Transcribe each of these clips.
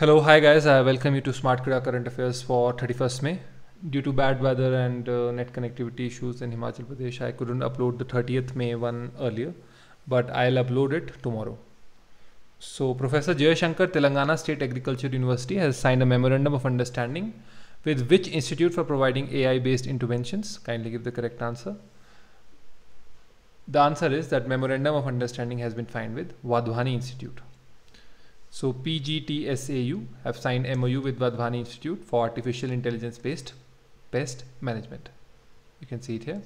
Hello, hi guys. I welcome you to Smart Krida Current Affairs for 31st May. Due to bad weather and uh, net connectivity issues in Himachal Pradesh, I couldn't upload the 30th May one earlier, but I'll upload it tomorrow. So, Professor Jayashankar, Telangana State Agriculture University, has signed a memorandum of understanding with which institute for providing AI based interventions? Kindly give the correct answer. The answer is that memorandum of understanding has been signed with Wadhwani Institute. So PGTSAU have signed MOU with Vadhwani Institute for Artificial Intelligence Based Pest Management. You can see it here.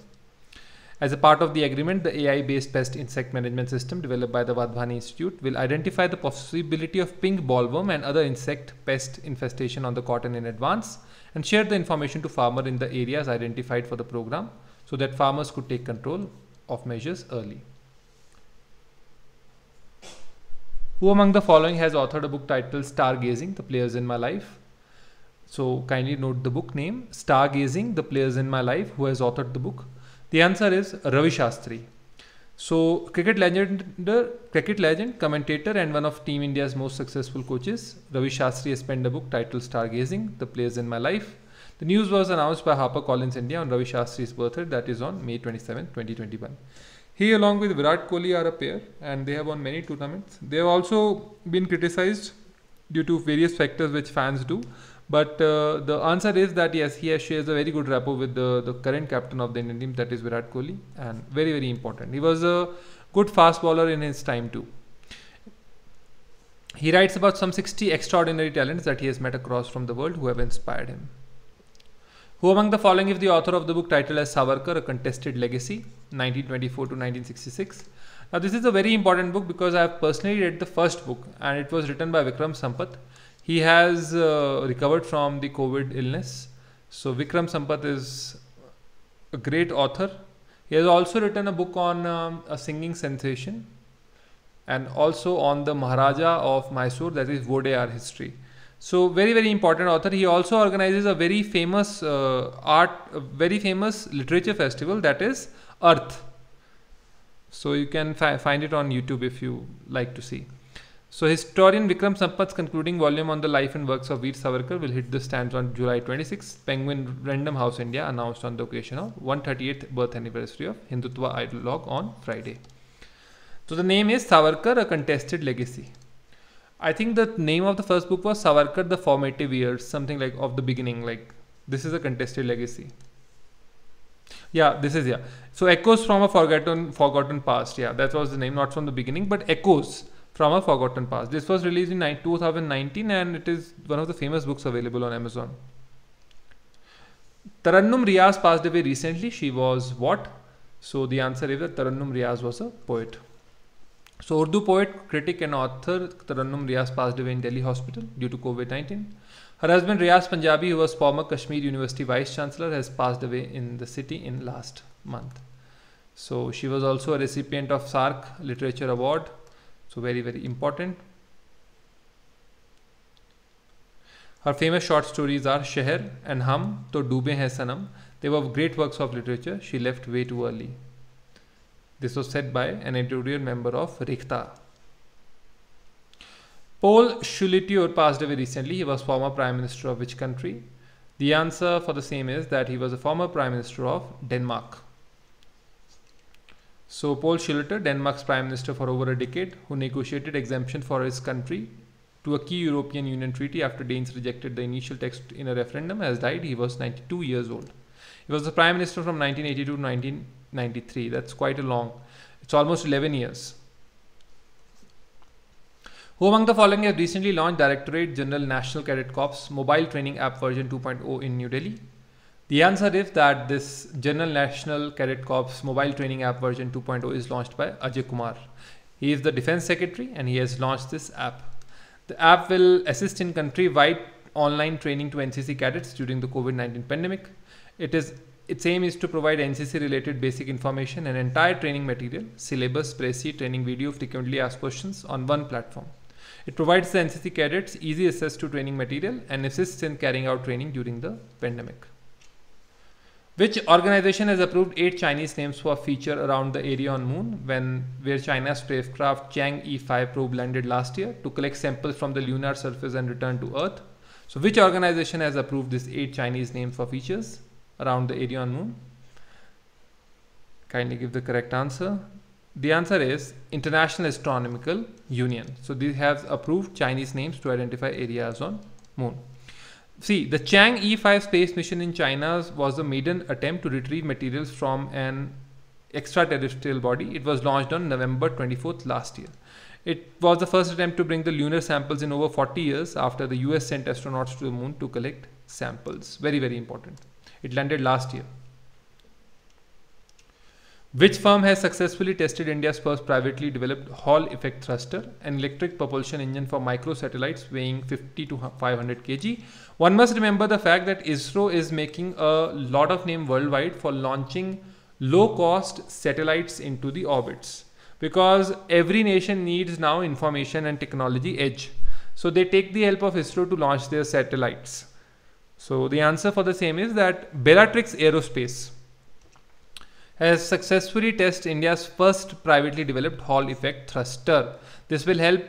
As a part of the agreement, the AI-based pest insect management system developed by the Vadhwani Institute will identify the possibility of pink bollworm and other insect pest infestation on the cotton in advance and share the information to farmer in the areas identified for the program so that farmers could take control of measures early. Who among the following has authored a book titled Stargazing, The Players in My Life? So kindly note the book name Stargazing, The Players in My Life. Who has authored the book? The answer is Ravi Shastri. So cricket legend, cricket legend, commentator, and one of Team India's most successful coaches, Ravi Shastri has penned a book titled Stargazing, The Players in My Life. The news was announced by HarperCollins India on Ravi Shastri's birthday, that is on May 27, 2021. He along with Virat Kohli are a pair and they have won many tournaments. They have also been criticized due to various factors which fans do. But uh, the answer is that yes, he has shares a very good rapport with the, the current captain of the Indian team, that is Virat Kohli, and very, very important. He was a good fast bowler in his time too. He writes about some 60 extraordinary talents that he has met across from the world who have inspired him. Who among the following is the author of the book titled as Savarkar, A Contested Legacy, 1924 to 1966? Now, this is a very important book because I have personally read the first book and it was written by Vikram Sampath. He has uh, recovered from the COVID illness. So, Vikram Sampath is a great author. He has also written a book on um, a singing sensation and also on the Maharaja of Mysore, that is Vodeyar history. So very very important author. He also organizes a very famous uh, art, very famous literature festival that is Earth. So you can fi find it on YouTube if you like to see. So historian Vikram Sampath's concluding volume on the life and works of Veer Savarkar will hit the stands on July 26. Penguin Random House India announced on the occasion of 138th birth anniversary of Hindutva ideologue on Friday. So the name is Savarkar, a contested legacy. I think the name of the first book was Savarkar, the formative years, something like of the beginning. Like this is a contested legacy. Yeah, this is yeah. So echoes from a forgotten forgotten past. Yeah, that was the name, not from the beginning, but echoes from a forgotten past. This was released in 2019 and it is one of the famous books available on Amazon. Tarannum Riaz passed away recently. She was what? So the answer is that Tarannum Riaz was a poet. So Urdu poet, critic and author Tarannum Riaz passed away in Delhi hospital due to COVID-19. Her husband Riaz Punjabi, who was former Kashmir University Vice Chancellor, has passed away in the city in last month. So she was also a recipient of SARC Literature Award. So very, very important. Her famous short stories are Sheher and Hum, To Dube Hai Sanam. They were great works of literature. She left way too early. This was said by an editorial member of Rikhta. Paul Shulitior passed away recently. He was former prime minister of which country? The answer for the same is that he was a former prime minister of Denmark. So Paul Schluter, Denmark's prime minister for over a decade, who negotiated exemption for his country to a key European Union treaty after Danes rejected the initial text in a referendum, has died. He was 92 years old. He was the prime minister from 1982 to 1993. That's quite a long. It's almost 11 years. Who among the following has recently launched Directorate General National Cadet Corps mobile training app version 2.0 in New Delhi? The answer is that this General National Cadet Corps mobile training app version 2.0 is launched by Ajay Kumar. He is the defense secretary and he has launched this app. The app will assist in country wide online training to NCC cadets during the COVID-19 pandemic. It is its aim is to provide NCC related basic information and entire training material, syllabus, spreadsheet, training video, frequently asked questions on one platform. It provides the NCC cadets easy access to training material and assists in carrying out training during the pandemic. Which organization has approved eight Chinese names for a feature around the area on Moon when where China's spacecraft Chang'e 5 probe landed last year to collect samples from the lunar surface and return to Earth? So which organization has approved these eight Chinese names for features around the area on moon? Kindly give the correct answer. The answer is International Astronomical Union. So they have approved Chinese names to identify areas on moon. See, the Chang E5 space mission in China was the maiden attempt to retrieve materials from an extraterrestrial body. It was launched on November 24th last year. It was the first attempt to bring the lunar samples in over 40 years after the US sent astronauts to the moon to collect samples. Very, very important. It landed last year. Which firm has successfully tested India's first privately developed Hall effect thruster, an electric propulsion engine for microsatellites weighing 50 to 500 kg? One must remember the fact that ISRO is making a lot of name worldwide for launching low cost satellites into the orbits because every nation needs now information and technology edge. So they take the help of ISRO to launch their satellites. So the answer for the same is that Bellatrix Aerospace has successfully tested India's first privately developed Hall effect thruster. This will help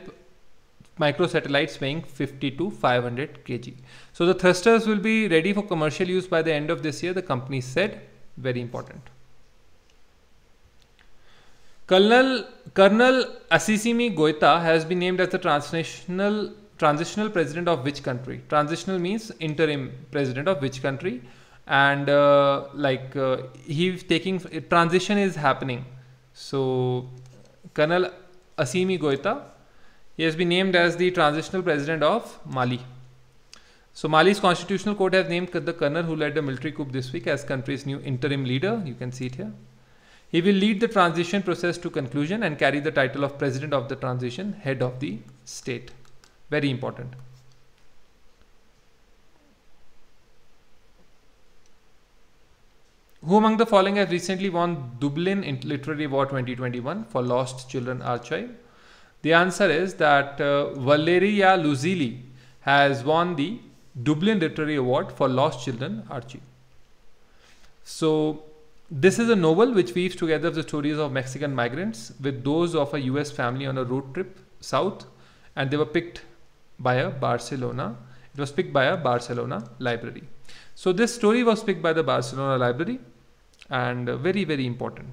micro satellites weighing 50 to 500 kg. So the thrusters will be ready for commercial use by the end of this year, the company said. Very important. Colonel, Colonel Assisimi Goita has been named as the transitional, transitional president of which country? Transitional means interim president of which country? And uh, like uh, he's taking transition is happening. So Colonel Assimi Goita, he has been named as the transitional president of Mali. So Mali's constitutional court has named the colonel who led the military coup this week as country's new interim leader. You can see it here. He will lead the transition process to conclusion and carry the title of President of the Transition, Head of the State. Very important. Who among the following has recently won Dublin Literary Award 2021 for Lost Children Archive? The answer is that uh, Valeria Luzili has won the Dublin Literary Award for Lost Children Archive. So this is a novel which weaves together the stories of Mexican migrants with those of a US family on a road trip south, and they were picked by a Barcelona. It was picked by a Barcelona library. So this story was picked by the Barcelona library, and very very important.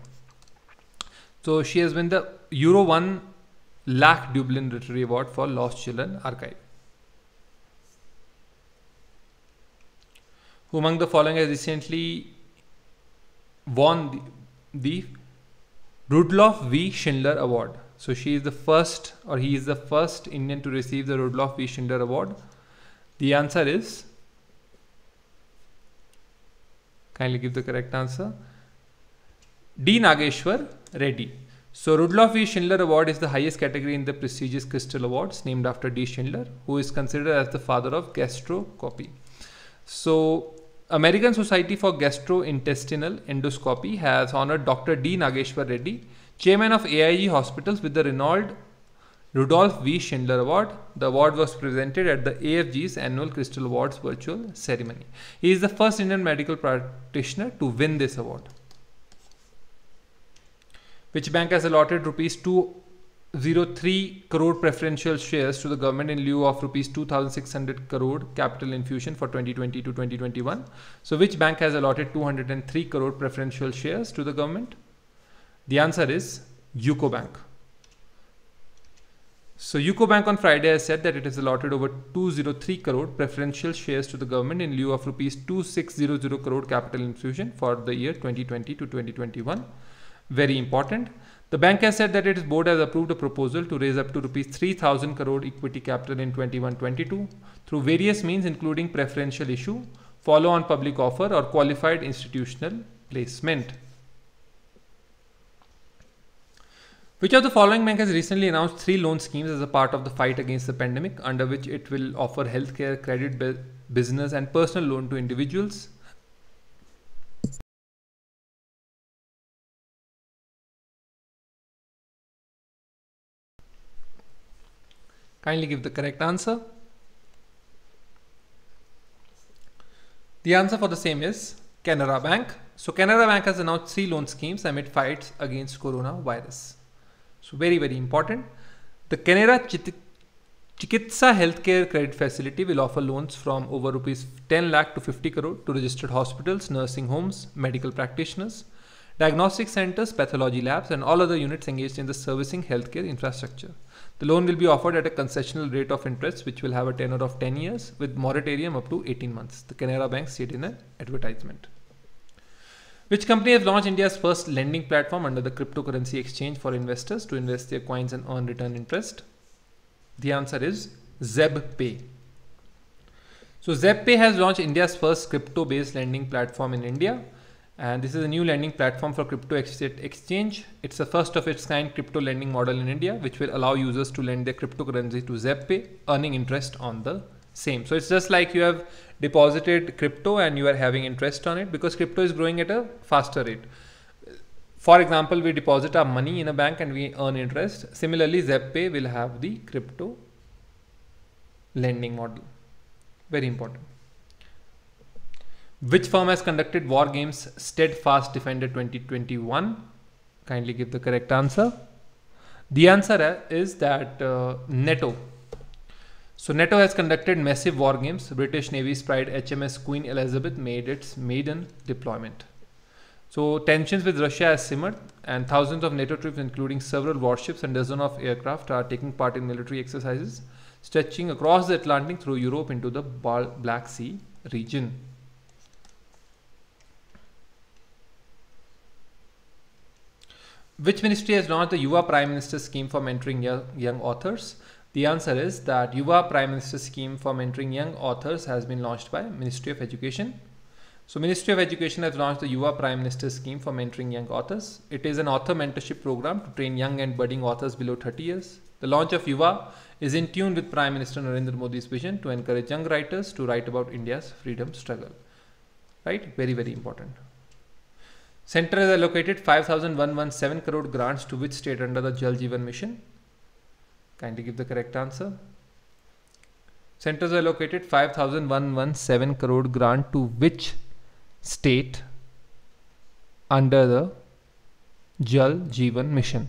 So she has won the Euro One Lack Dublin Literary Award for Lost Children Archive. Who among the following has recently won the, Rudolph Rudolf V. Schindler Award. So she is the first, or he is the first Indian to receive the Rudolf V. Schindler Award. The answer is, kindly give the correct answer, D. Nageshwar Reddy. So Rudolf V. Schindler Award is the highest category in the prestigious Crystal Awards named after D. Schindler, who is considered as the father of gastroscopy. So American Society for Gastrointestinal Endoscopy has honored Dr. D. Nageshwar Reddy, chairman of AIG Hospitals, with the renowned Rudolf V. Schindler Award. The award was presented at the AFG's annual Crystal Awards virtual ceremony. He is the first Indian medical practitioner to win this award. Which bank has allotted rupees 2 03 crore preferential shares to the government in lieu of rupees 2600 crore capital infusion for 2020 to 2021 so which bank has allotted 203 crore preferential shares to the government the answer is yuko bank so yuko bank on friday has said that it has allotted over 203 crore preferential shares to the government in lieu of rupees 2600 crore capital infusion for the year 2020 to 2021 very important the bank has said that its board has approved a proposal to raise up to rupees 3000 crore equity capital in 21-22 through various means including preferential issue, follow on public offer or qualified institutional placement. Which of the following bank has recently announced three loan schemes as a part of the fight against the pandemic under which it will offer healthcare, credit business and personal loan to individuals? Kindly give the correct answer. The answer for the same is Canara Bank. So Canara Bank has announced three loan schemes amid fights against coronavirus. So very, very important. The Canara Chikitsa Healthcare Credit Facility will offer loans from over rupees 10 lakh to 50 crore to registered hospitals, nursing homes, medical practitioners diagnostic centers, pathology labs, and all other units engaged in the servicing healthcare infrastructure. The loan will be offered at a concessional rate of interest, which will have a tenor of 10 years with moratorium up to 18 months. The Canara Bank said in an advertisement. Which company has launched India's first lending platform under the cryptocurrency exchange for investors to invest their coins and earn return interest? The answer is ZebPay. So ZebPay has launched India's first crypto-based lending platform in India and this is a new lending platform for crypto exchange. It's the first of its kind crypto lending model in India, which will allow users to lend their cryptocurrency to ZepPay, earning interest on the same. So it's just like you have deposited crypto and you are having interest on it because crypto is growing at a faster rate. For example, we deposit our money in a bank and we earn interest. Similarly, ZepPay will have the crypto lending model. Very important. Which firm has conducted War Games Steadfast Defender 2021? Kindly give the correct answer. The answer is that uh, NATO. So NATO has conducted massive war games. British Navy's pride HMS Queen Elizabeth made its maiden deployment. So tensions with Russia has simmered and thousands of NATO troops including several warships and dozens of aircraft are taking part in military exercises stretching across the Atlantic through Europe into the Black Sea region. Which ministry has launched the Yuva Prime Minister Scheme for Mentoring young, Authors? The answer is that Yuva Prime Minister Scheme for Mentoring Young Authors has been launched by Ministry of Education. So Ministry of Education has launched the Yuva Prime Minister Scheme for Mentoring Young Authors. It is an author mentorship program to train young and budding authors below 30 years. The launch of Yuva is in tune with Prime Minister Narendra Modi's vision to encourage young writers to write about India's freedom struggle. Right? Very, very important. Center has allocated 5,117 crore grants to which state under the Jal Jeevan Mission? Kindly give the correct answer. Center has allocated 5,117 crore grant to which state under the Jal Jeevan Mission?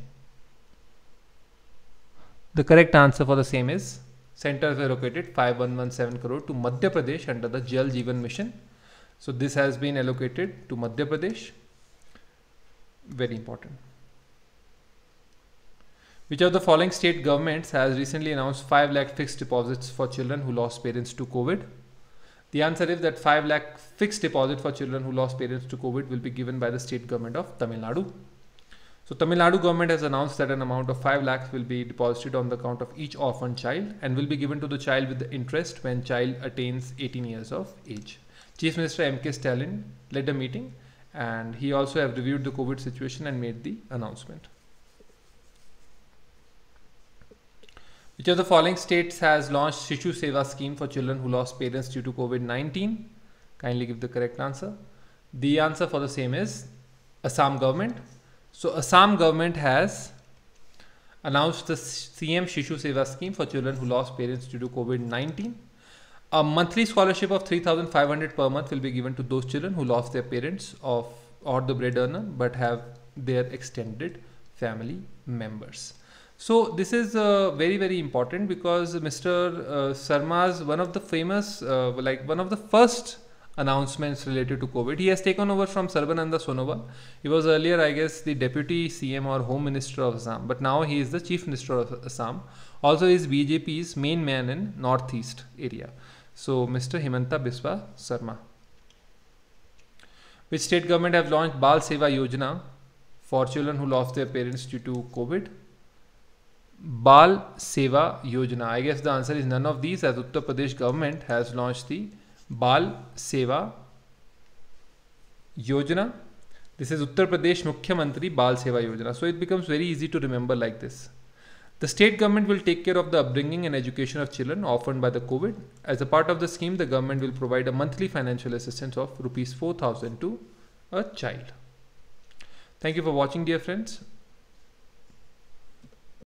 The correct answer for the same is Center has allocated 5117 crore to Madhya Pradesh under the Jal Jeevan Mission. So this has been allocated to Madhya Pradesh very important. Which of the following state governments has recently announced 5 lakh fixed deposits for children who lost parents to COVID? The answer is that 5 lakh fixed deposit for children who lost parents to COVID will be given by the state government of Tamil Nadu. So Tamil Nadu government has announced that an amount of 5 lakhs will be deposited on the account of each orphan child and will be given to the child with the interest when child attains 18 years of age. Chief Minister M.K. Stalin led a meeting and he also have reviewed the COVID situation and made the announcement. Which of the following states has launched Shishu Seva scheme for children who lost parents due to COVID-19? Kindly give the correct answer. The answer for the same is Assam government. So Assam government has announced the CM Shishu Seva scheme for children who lost parents due to COVID-19. A monthly scholarship of 3,500 per month will be given to those children who lost their parents of, or the bread earner but have their extended family members. So this is uh, very very important because Mr. Uh, Sarma's one of the famous uh, like one of the first announcements related to COVID. He has taken over from Sarbananda Sonova. He was earlier I guess the deputy CM or Home Minister of Assam, but now he is the Chief Minister of Assam. Also, is BJP's main man in Northeast area. So Mr. Himanta Biswa Sarma. Which state government have launched Bal Seva Yojana for children who lost their parents due to COVID? Bal Seva Yojana. I guess the answer is none of these as Uttar Pradesh government has launched the Bal Seva Yojana. This is Uttar Pradesh Mukhyamantri Bal Seva Yojana. So it becomes very easy to remember like this. The state government will take care of the upbringing and education of children orphaned by the COVID. As a part of the scheme, the government will provide a monthly financial assistance of rupees 4000 to a child. Thank you for watching dear friends.